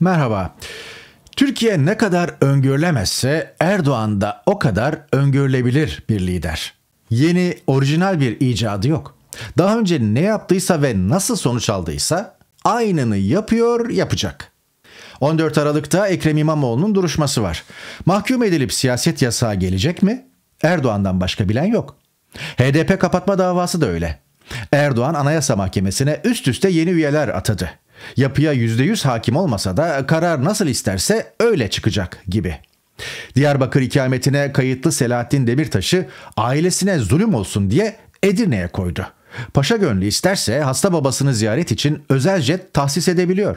Merhaba. Türkiye ne kadar öngörülemezse Erdoğan da o kadar öngörülebilir bir lider. Yeni, orijinal bir icadı yok. Daha önce ne yaptıysa ve nasıl sonuç aldıysa aynını yapıyor, yapacak. 14 Aralık'ta Ekrem İmamoğlu'nun duruşması var. Mahkum edilip siyaset yasağı gelecek mi? Erdoğan'dan başka bilen yok. HDP kapatma davası da öyle. Erdoğan Anayasa Mahkemesi'ne üst üste yeni üyeler atadı. Yapıya %100 hakim olmasa da karar nasıl isterse öyle çıkacak gibi. Diyarbakır ikametine kayıtlı Selahattin Demirtaş'ı ailesine zulüm olsun diye Edirne'ye koydu. Paşa gönlü isterse hasta babasını ziyaret için özel jet tahsis edebiliyor.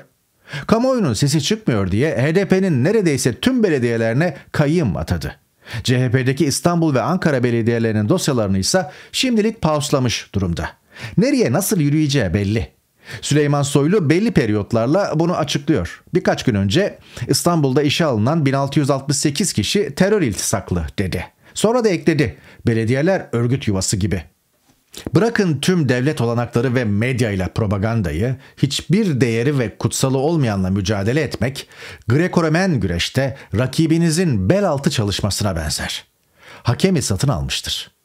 Kamuoyunun sesi çıkmıyor diye HDP'nin neredeyse tüm belediyelerine kayyım atadı. CHP'deki İstanbul ve Ankara belediyelerinin dosyalarını ise şimdilik pauslamış durumda. Nereye nasıl yürüyeceği belli. Süleyman Soylu belli periyotlarla bunu açıklıyor. Birkaç gün önce İstanbul'da işe alınan 1668 kişi terör iltisaklı dedi. Sonra da ekledi. Belediyeler örgüt yuvası gibi. Bırakın tüm devlet olanakları ve medyayla propagandayı, hiçbir değeri ve kutsalı olmayanla mücadele etmek, Greco-Romen güreşte rakibinizin bel altı çalışmasına benzer. Hakemi satın almıştır.''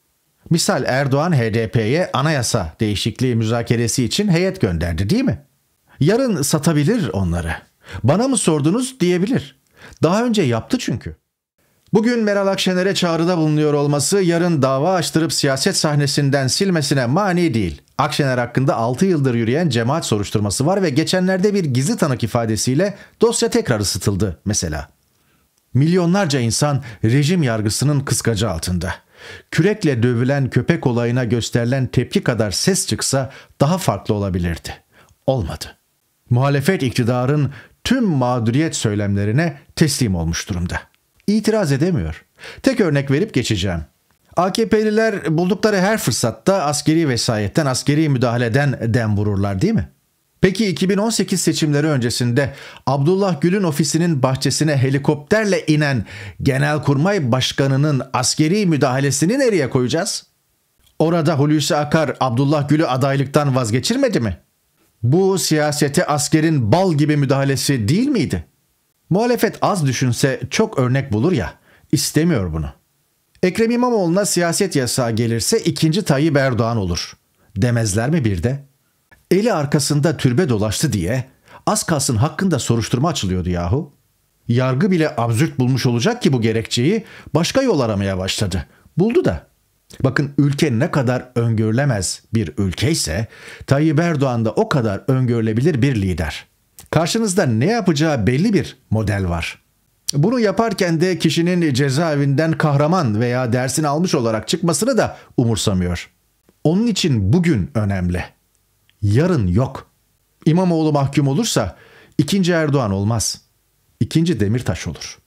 Misal Erdoğan HDP'ye anayasa değişikliği müzakeresi için heyet gönderdi değil mi? Yarın satabilir onları. Bana mı sordunuz diyebilir. Daha önce yaptı çünkü. Bugün Meral Akşener'e çağrıda bulunuyor olması yarın dava açtırıp siyaset sahnesinden silmesine mani değil. Akşener hakkında 6 yıldır yürüyen cemaat soruşturması var ve geçenlerde bir gizli tanık ifadesiyle dosya tekrar ısıtıldı mesela. Milyonlarca insan rejim yargısının kıskacı altında. Kürekle dövülen köpek olayına gösterilen tepki kadar ses çıksa daha farklı olabilirdi. Olmadı. Muhalefet iktidarın tüm mağduriyet söylemlerine teslim olmuş durumda. İtiraz edemiyor. Tek örnek verip geçeceğim. AKP'liler buldukları her fırsatta askeri vesayetten, askeri müdahaleden dem vururlar değil mi? Peki 2018 seçimleri öncesinde Abdullah Gül'ün ofisinin bahçesine helikopterle inen Genelkurmay Başkanı'nın askeri müdahalesini nereye koyacağız? Orada Hulusi Akar Abdullah Gül'ü adaylıktan vazgeçirmedi mi? Bu siyasete askerin bal gibi müdahalesi değil miydi? Muhalefet az düşünse çok örnek bulur ya, istemiyor bunu. Ekrem İmamoğlu'na siyaset yasağı gelirse ikinci Tayyip Erdoğan olur. Demezler mi bir de?'' Eli arkasında türbe dolaştı diye az kalsın hakkında soruşturma açılıyordu yahu. Yargı bile absürt bulmuş olacak ki bu gerekçeyi başka yol aramaya başladı. Buldu da. Bakın ülke ne kadar öngörülemez bir ülke ise Tayyip Erdoğan da o kadar öngörülebilir bir lider. Karşınızda ne yapacağı belli bir model var. Bunu yaparken de kişinin cezaevinden kahraman veya dersini almış olarak çıkmasını da umursamıyor. Onun için bugün önemli. Yarın yok. İmamoğlu mahkum olursa ikinci Erdoğan olmaz. İkinci Demirtaş olur.''